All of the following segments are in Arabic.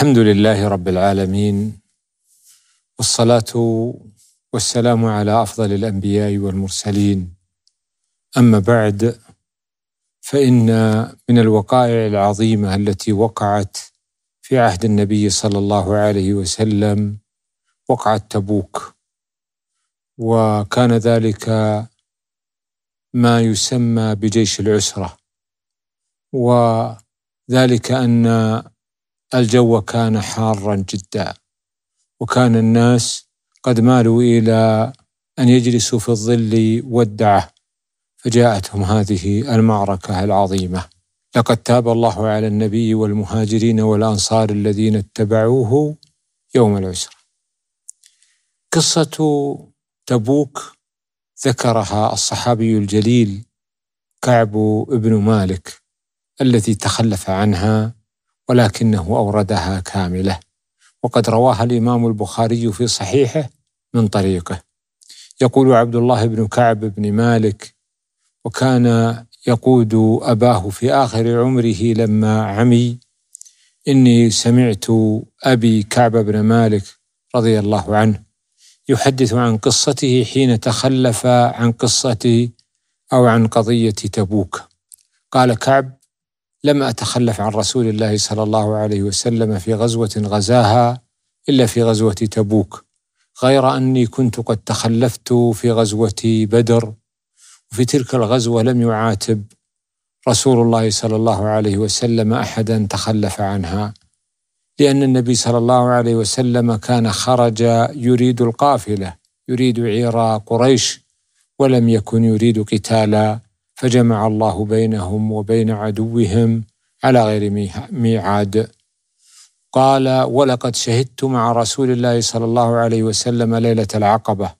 الحمد لله رب العالمين والصلاه والسلام على افضل الانبياء والمرسلين اما بعد فان من الوقائع العظيمه التي وقعت في عهد النبي صلى الله عليه وسلم وقعه تبوك وكان ذلك ما يسمى بجيش العسره وذلك ان الجو كان حارا جدا وكان الناس قد مالوا إلى أن يجلسوا في الظل والدعة فجاءتهم هذه المعركة العظيمة لقد تاب الله على النبي والمهاجرين والأنصار الذين اتبعوه يوم العسرة قصة تبوك ذكرها الصحابي الجليل كعب بن مالك الذي تخلف عنها ولكنه أوردها كاملة وقد رواها الإمام البخاري في صحيحه من طريقه يقول عبد الله بن كعب بن مالك وكان يقود أباه في آخر عمره لما عمي إني سمعت أبي كعب بن مالك رضي الله عنه يحدث عن قصته حين تخلف عن قصته أو عن قضية تبوك قال كعب لم أتخلف عن رسول الله صلى الله عليه وسلم في غزوة غزاها إلا في غزوة تبوك غير أني كنت قد تخلفت في غزوة بدر وفي تلك الغزوة لم يعاتب رسول الله صلى الله عليه وسلم أحدا تخلف عنها لأن النبي صلى الله عليه وسلم كان خرج يريد القافلة يريد عير قريش ولم يكن يريد قتال فجمع الله بينهم وبين عدوهم على غير ميعاد قال ولقد شهدت مع رسول الله صلى الله عليه وسلم ليله العقبه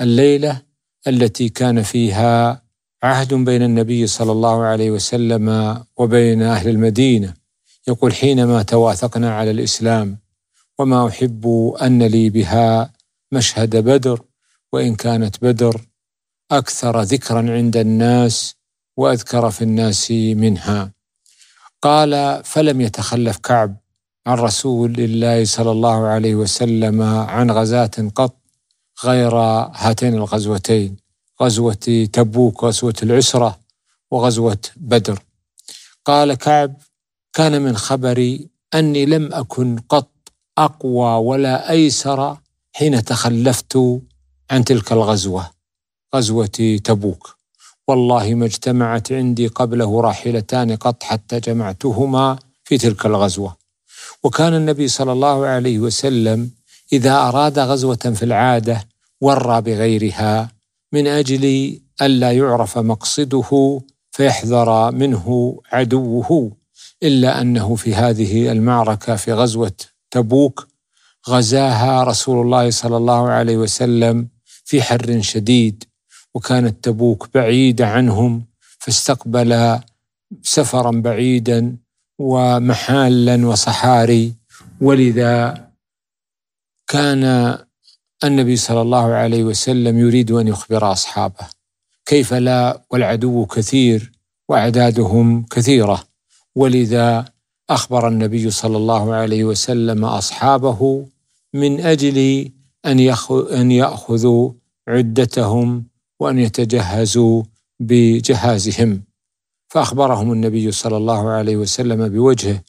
الليله التي كان فيها عهد بين النبي صلى الله عليه وسلم وبين اهل المدينه يقول حينما تواثقنا على الاسلام وما احب ان لي بها مشهد بدر وان كانت بدر اكثر ذكرا عند الناس واذكر في الناس منها قال فلم يتخلف كعب عن رسول الله صلى الله عليه وسلم عن غزاة قط غير هاتين الغزوتين غزوة تبوك غزوة العسرة وغزوة بدر قال كعب كان من خبري أني لم أكن قط أقوى ولا أيسر حين تخلفت عن تلك الغزوة غزوة تبوك والله ما اجتمعت عندي قبله راحلتان قط حتى جمعتهما في تلك الغزوة وكان النبي صلى الله عليه وسلم إذا أراد غزوة في العادة ورى بغيرها من أجل ألا يعرف مقصده فيحذر منه عدوه إلا أنه في هذه المعركة في غزوة تبوك غزاها رسول الله صلى الله عليه وسلم في حر شديد وكانت تبوك بعيدة عنهم فاستقبل سفرا بعيدا ومحالا وصحاري ولذا كان النبي صلى الله عليه وسلم يريد أن يخبر أصحابه كيف لا والعدو كثير وأعدادهم كثيرة ولذا أخبر النبي صلى الله عليه وسلم أصحابه من أجل أن, يأخذوا عدتهم وأن يتجهزوا بجهازهم فأخبرهم النبي صلى الله عليه وسلم بوجهه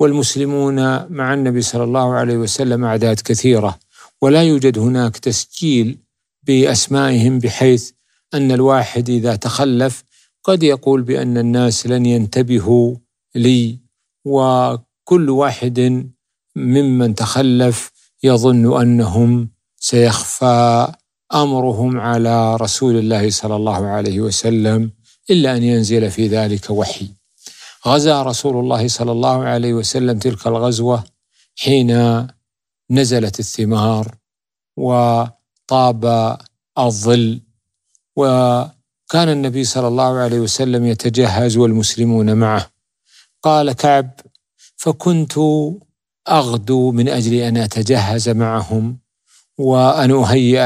والمسلمون مع النبي صلى الله عليه وسلم أعداد كثيرة ولا يوجد هناك تسجيل بأسمائهم بحيث أن الواحد إذا تخلف قد يقول بأن الناس لن ينتبهوا لي وكل واحد ممن تخلف يظن أنهم سيخفى امرهم على رسول الله صلى الله عليه وسلم الا ان ينزل في ذلك وحي غزا رسول الله صلى الله عليه وسلم تلك الغزوه حين نزلت الثمار وطاب الظل وكان النبي صلى الله عليه وسلم يتجهز والمسلمون معه قال كعب فكنت اغدو من اجل ان اتجهز معهم وأن أهيئ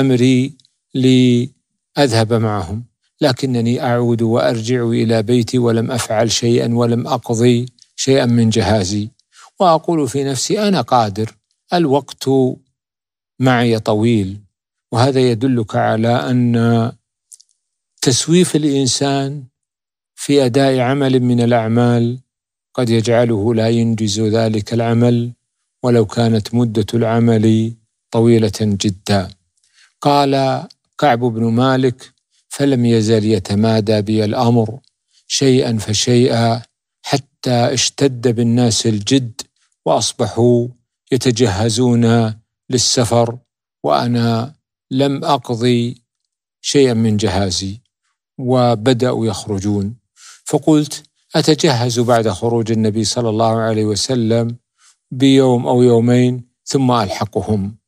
أمري لأذهب معهم لكنني أعود وأرجع إلى بيتي ولم أفعل شيئا ولم أقضي شيئا من جهازي وأقول في نفسي أنا قادر الوقت معي طويل وهذا يدلك على أن تسويف الإنسان في أداء عمل من الأعمال قد يجعله لا ينجز ذلك العمل ولو كانت مدة العمل طويلة جدا قال كعب بن مالك فلم يزل يتمادى بي الأمر شيئا فشيئا حتى اشتد بالناس الجد وأصبحوا يتجهزون للسفر وأنا لم أقضي شيئا من جهازي وبدأوا يخرجون فقلت أتجهز بعد خروج النبي صلى الله عليه وسلم بيوم أو يومين ثم ألحقهم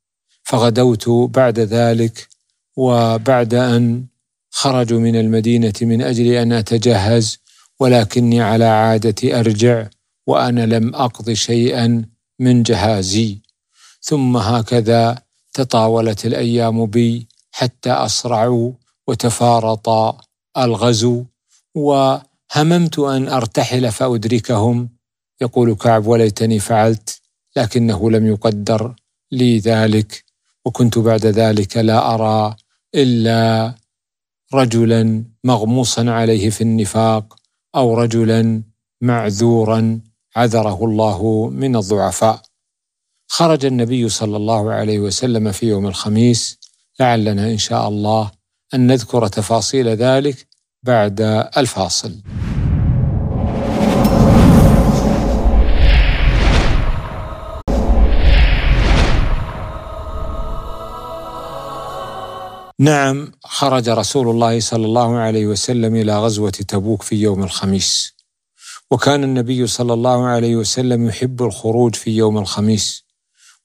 فغدوت بعد ذلك وبعد أن خرجوا من المدينة من أجل أن أتجهز ولكني على عادتي أرجع وأنا لم أقض شيئا من جهازي ثم هكذا تطاولت الأيام بي حتى أسرعوا وتفارط الغزو وهممت أن أرتحل فأدركهم يقول كعب وليتني فعلت لكنه لم يقدر لي ذلك وكنت بعد ذلك لا أرى إلا رجلا مغموصا عليه في النفاق أو رجلا معذورا عذره الله من الضعفاء خرج النبي صلى الله عليه وسلم في يوم الخميس لعلنا إن شاء الله أن نذكر تفاصيل ذلك بعد الفاصل نعم خرج رسول الله صلى الله عليه وسلم الى غزوه تبوك في يوم الخميس وكان النبي صلى الله عليه وسلم يحب الخروج في يوم الخميس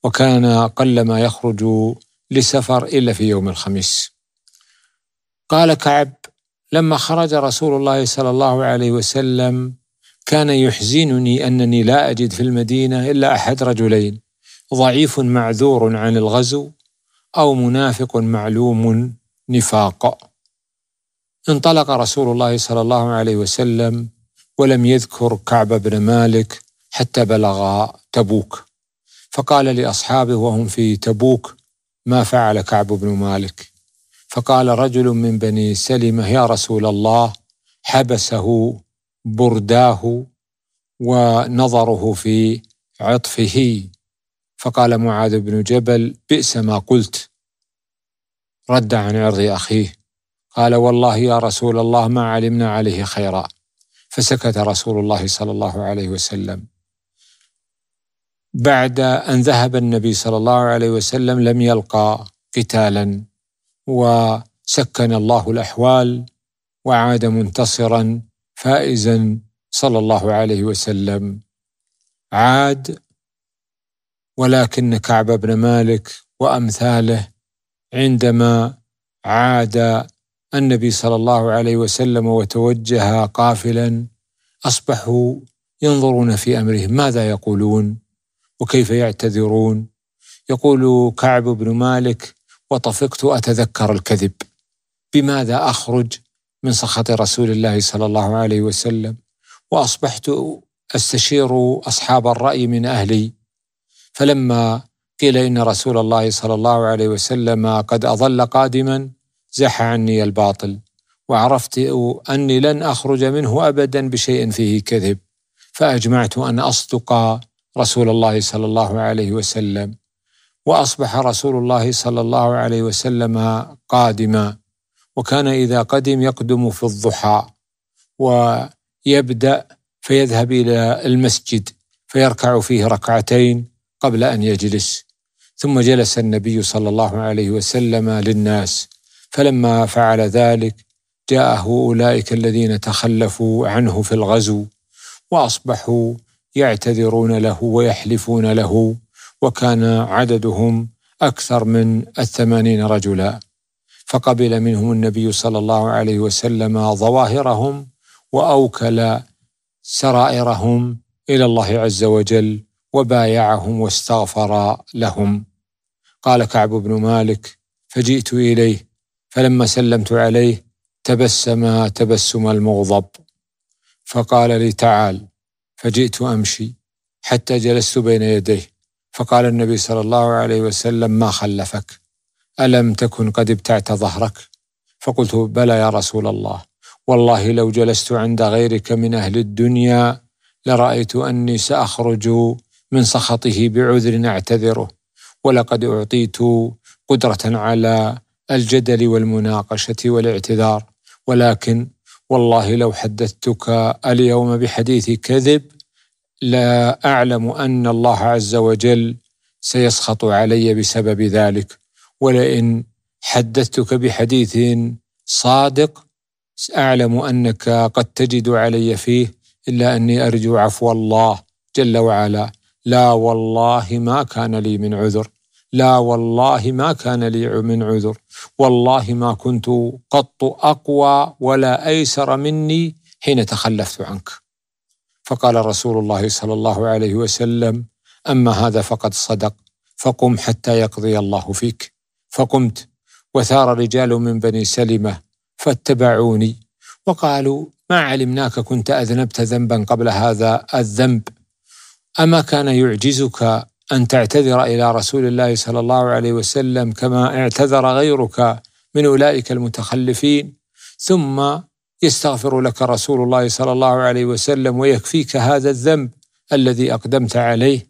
وكان قلما يخرج لسفر الا في يوم الخميس قال كعب لما خرج رسول الله صلى الله عليه وسلم كان يحزنني انني لا اجد في المدينه الا احد رجلين ضعيف معذور عن الغزو أو منافق معلوم نفاق انطلق رسول الله صلى الله عليه وسلم ولم يذكر كعب بن مالك حتى بلغ تبوك فقال لاصحابه وهم في تبوك ما فعل كعب بن مالك فقال رجل من بني سلمه يا رسول الله حبسه برداه ونظره في عطفه فقال معاذ بن جبل بئس ما قلت رد عن عرض أخيه قال والله يا رسول الله ما علمنا عليه خيرا فسكت رسول الله صلى الله عليه وسلم بعد أن ذهب النبي صلى الله عليه وسلم لم يلقى قتالا وسكن الله الأحوال وعاد منتصرا فائزا صلى الله عليه وسلم عاد ولكن كعب بن مالك وامثاله عندما عاد النبي صلى الله عليه وسلم وتوجه قافلا اصبحوا ينظرون في امرهم ماذا يقولون وكيف يعتذرون يقول كعب بن مالك وطفقت اتذكر الكذب بماذا اخرج من سخط رسول الله صلى الله عليه وسلم واصبحت استشير اصحاب الراي من اهلي فلما قيل إن رسول الله صلى الله عليه وسلم قد أظل قادما زح عني الباطل وعرفت أني لن أخرج منه أبدا بشيء فيه كذب فأجمعت أن أصدق رسول الله صلى الله عليه وسلم واصبح رسول الله صلى الله عليه وسلم قادما وكان اذا قدم يقدم في الضحى ويبدا فيذهب الى المسجد فيركع فيه ركعتين قبل ان يجلس ثم جلس النبي صلى الله عليه وسلم للناس فلما فعل ذلك جاءه اولئك الذين تخلفوا عنه في الغزو واصبحوا يعتذرون له ويحلفون له وكان عددهم اكثر من الثمانين رجلا فقبل منهم النبي صلى الله عليه وسلم ظواهرهم واوكل سرائرهم الى الله عز وجل وبايعهم واستغفر لهم قال كعب بن مالك فجئت اليه فلما سلمت عليه تبسم تبسم المغضب فقال لي تعال فجئت امشي حتى جلست بين يديه فقال النبي صلى الله عليه وسلم ما خلفك الم تكن قد ابتعت ظهرك فقلت بلى يا رسول الله والله لو جلست عند غيرك من اهل الدنيا لرايت اني ساخرج من سخطه بعذر اعتذره ولقد اعطيت قدره على الجدل والمناقشه والاعتذار ولكن والله لو حدثتك اليوم بحديث كذب لا اعلم ان الله عز وجل سيسخط علي بسبب ذلك ولئن حدثتك بحديث صادق اعلم انك قد تجد علي فيه الا اني ارجو عفو الله جل وعلا لا والله ما كان لي من عذر لا والله ما كان لي من عذر والله ما كنت قط اقوى ولا ايسر مني حين تخلفت عنك فقال رسول الله صلى الله عليه وسلم اما هذا فقد صدق فقم حتى يقضي الله فيك فقمت وثار رجال من بني سلمه فاتبعوني وقالوا ما علمناك كنت اذنبت ذنبا قبل هذا الذنب اما كان يعجزك ان تعتذر الى رسول الله صلى الله عليه وسلم كما اعتذر غيرك من اولئك المتخلفين ثم يستغفر لك رسول الله صلى الله عليه وسلم ويكفيك هذا الذنب الذي اقدمت عليه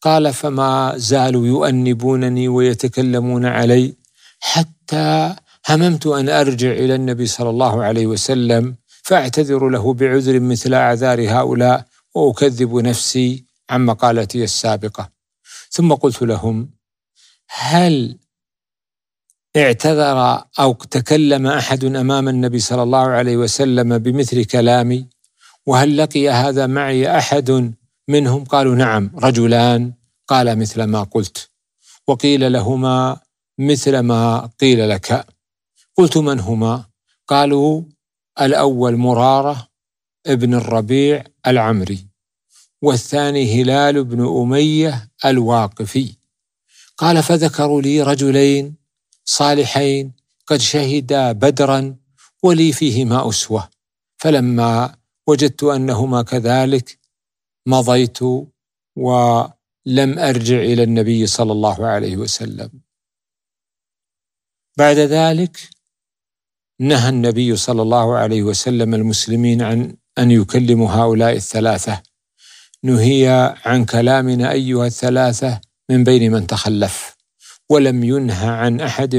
قال فما زالوا يؤنبونني ويتكلمون علي حتى هممت ان ارجع الى النبي صلى الله عليه وسلم فاعتذر له بعذر مثل اعذار هؤلاء واكذب نفسي عن مقالتي السابقة ثم قلت لهم هل اعتذر أو تكلم أحد أمام النبي صلى الله عليه وسلم بمثل كلامي وهل لقي هذا معي أحد منهم قالوا نعم رجلان قال مثل ما قلت وقيل لهما مثل ما قيل لك قلت من هما قالوا الأول مرارة ابن الربيع العمري والثاني هلال بن أمية الواقفي قال فذكروا لي رجلين صالحين قد شهدا بدرا ولي فيهما أسوة فلما وجدت أنهما كذلك مضيت ولم أرجع إلى النبي صلى الله عليه وسلم بعد ذلك نهى النبي صلى الله عليه وسلم المسلمين عن أن يكلموا هؤلاء الثلاثة نهي عن كلامنا أيها الثلاثة من بين من تخلف ولم ينهى عن أحد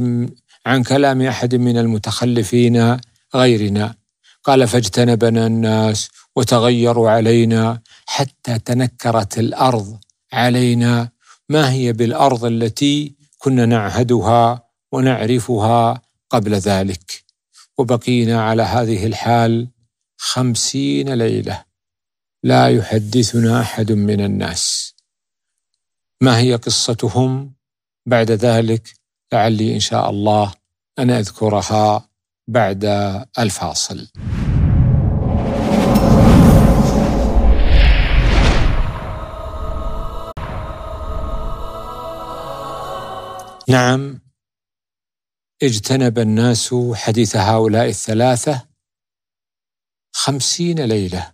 عن كلام أحد من المتخلفين غيرنا قال فاجتنبنا الناس وتغيروا علينا حتى تنكرت الأرض علينا ما هي بالأرض التي كنا نعهدها ونعرفها قبل ذلك وبقينا على هذه الحال خمسين ليله لا يحدثنا احد من الناس ما هي قصتهم بعد ذلك لعلي ان شاء الله ان اذكرها بعد الفاصل نعم اجتنب الناس حديث هؤلاء الثلاثه خمسين ليله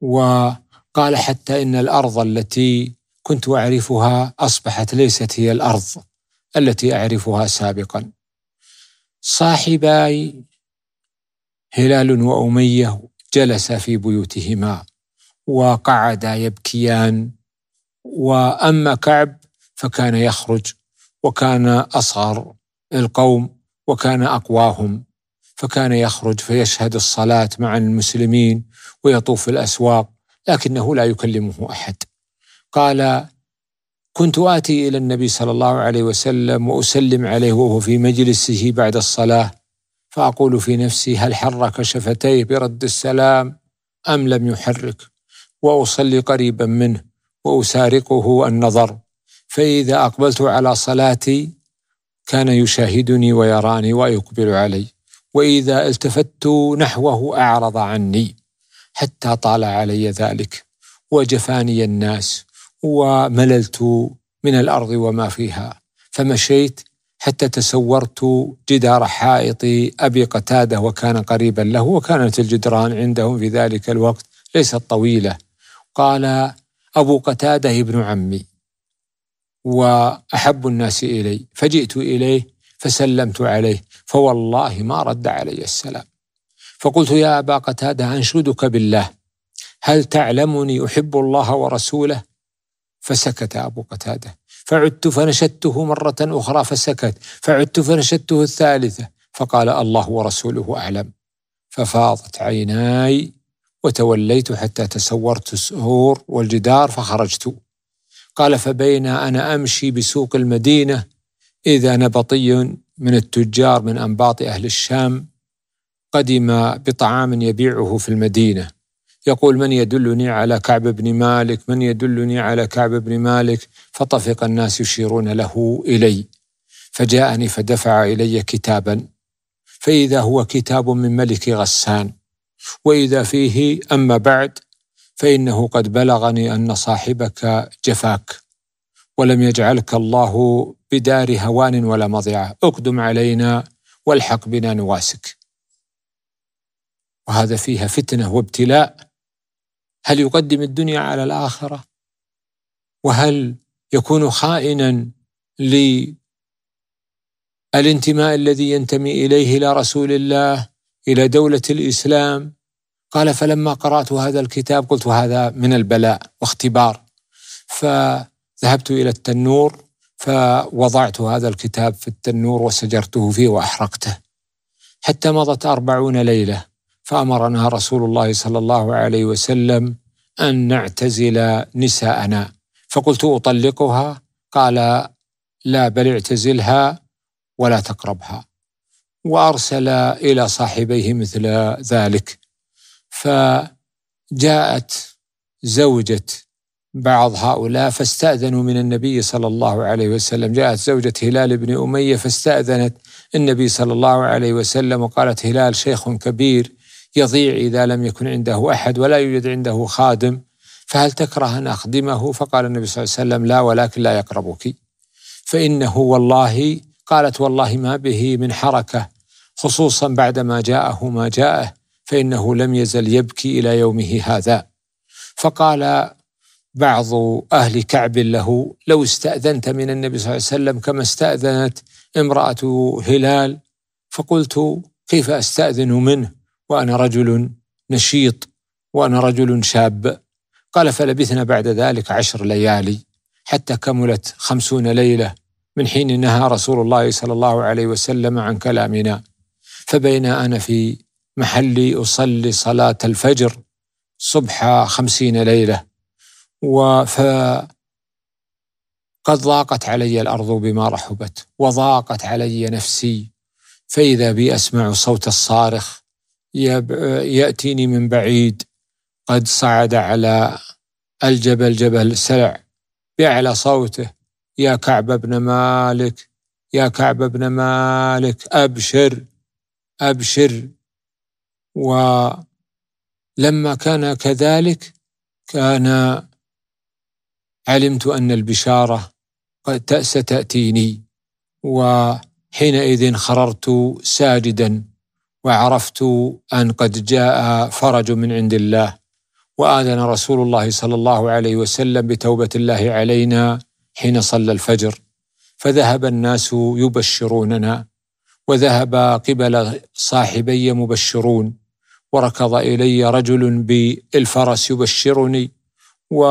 وقال حتى إن الأرض التي كنت أعرفها أصبحت ليست هي الأرض التي أعرفها سابقا صاحباي هلال وأمية جلسا في بيوتهما وقعدا يبكيان وأما كعب فكان يخرج وكان أصغر القوم وكان أقواهم فكان يخرج فيشهد الصلاة مع المسلمين ويطوف الأسواق لكنه لا يكلمه أحد قال كنت آتي إلى النبي صلى الله عليه وسلم وأسلم عليه وهو في مجلسه بعد الصلاة فأقول في نفسي هل حرك شفتيه برد السلام أم لم يحرك وأصلي قريبا منه وأسارقه النظر فإذا أقبلت على صلاتي كان يشاهدني ويراني ويقبل علي واذا التفت نحوه اعرض عني حتى طال علي ذلك وجفاني الناس ومللت من الارض وما فيها فمشيت حتى تسورت جدار حائط ابي قتاده وكان قريبا له وكانت الجدران عندهم في ذلك الوقت ليست طويله قال ابو قتاده ابن عمي واحب الناس الي فجئت اليه فسلمت عليه فوالله ما رد علي السلام فقلت يا أبا قتادة أنشدك بالله هل تعلمني أحب الله ورسوله فسكت أبو قتادة فعدت فنشدته مرة أخرى فسكت فعدت فنشدته الثالثة فقال الله ورسوله أعلم ففاضت عيناي وتوليت حتى تسورت السهور والجدار فخرجت قال فبين أنا أمشي بسوق المدينة إذا نبطي من التجار من أنباط أهل الشام قدم بطعام يبيعه في المدينة يقول من يدلني على كعب بن مالك من يدلني على كعب بن مالك فطفق الناس يشيرون له إلي فجاءني فدفع إلي كتابا فإذا هو كتاب من ملك غسان وإذا فيه أما بعد فإنه قد بلغني أن صاحبك جفاك ولم يجعلك الله بدار هوان ولا مضيعة اقدم علينا والحق بنا نواسك وهذا فيها فتنة وابتلاء هل يقدم الدنيا على الآخرة وهل يكون خائنا للانتماء الذي ينتمي إليه إلى رسول الله إلى دولة الإسلام قال فلما قرأت هذا الكتاب قلت هذا من البلاء واختبار ف ذهبت إلى التنور فوضعت هذا الكتاب في التنور وسجرته فيه وأحرقته حتى مضت أربعون ليلة فأمرنا رسول الله صلى الله عليه وسلم أن نعتزل نساءنا فقلت أطلقها قال لا بل اعتزلها ولا تقربها وأرسل إلى صاحبيه مثل ذلك فجاءت زوجة بعض هؤلاء فاستأذنوا من النبي صلى الله عليه وسلم جاءت زوجة هلال بن أمية فاستأذنت النبي صلى الله عليه وسلم وقالت هلال شيخ كبير يضيع إذا لم يكن عنده أحد ولا يوجد عنده خادم فهل تكره أن أخدمه فقال النبي صلى الله عليه وسلم لا ولكن لا يقربك فإنه والله قالت والله ما به من حركة خصوصا بعدما جاءه ما جاءه فإنه لم يزل يبكي إلى يومه هذا فقال بعض أهل كعب له لو استأذنت من النبي صلى الله عليه وسلم كما استأذنت امرأة هلال فقلت كيف أستأذن منه وأنا رجل نشيط وأنا رجل شاب قال فلبثنا بعد ذلك عشر ليالي حتى كملت خمسون ليلة من حين نهى رسول الله صلى الله عليه وسلم عن كلامنا فبين أنا في محلي أصلي صلاة الفجر صبح خمسين ليلة وف قد ضاقت علي الأرض بما رحبت وضاقت علي نفسي فإذا بي أسمع صوت الصارخ يأتيني من بعيد قد صعد على الجبل جبل سلع بأعلى صوته يا كعب بن مالك يا كعب بن مالك أبشر أبشر ولما كان كذلك كان علمت أن البشارة قد ستأتيني وحينئذ خررت ساجدا وعرفت أن قد جاء فرج من عند الله وآذن رسول الله صلى الله عليه وسلم بتوبة الله علينا حين صلى الفجر فذهب الناس يبشروننا وذهب قبل صاحبي مبشرون وركض الي رجل بالفرس يبشرني و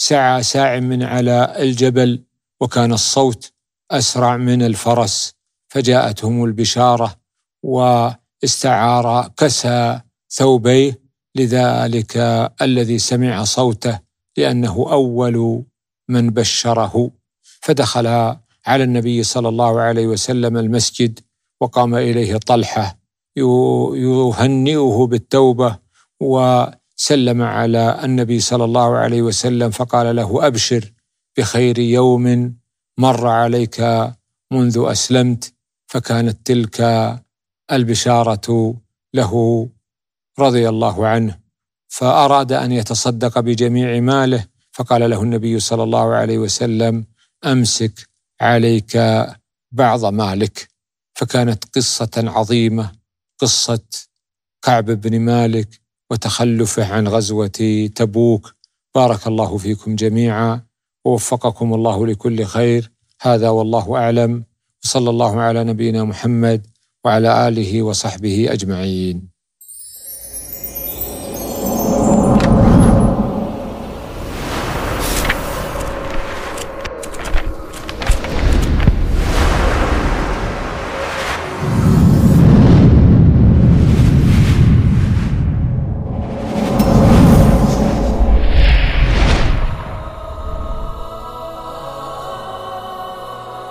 سعى ساع من على الجبل وكان الصوت اسرع من الفرس فجاءتهم البشاره واستعار كسى ثوبيه لذلك الذي سمع صوته لانه اول من بشره فدخل على النبي صلى الله عليه وسلم المسجد وقام اليه طلحه يهنئه بالتوبه سلم على النبي صلى الله عليه وسلم فقال له ابشر بخير يوم مر عليك منذ اسلمت فكانت تلك البشاره له رضي الله عنه فاراد ان يتصدق بجميع ماله فقال له النبي صلى الله عليه وسلم امسك عليك بعض مالك فكانت قصه عظيمه قصه كعب بن مالك وتخلفه عن غزوه تبوك بارك الله فيكم جميعا ووفقكم الله لكل خير هذا والله اعلم وصلى الله على نبينا محمد وعلى اله وصحبه اجمعين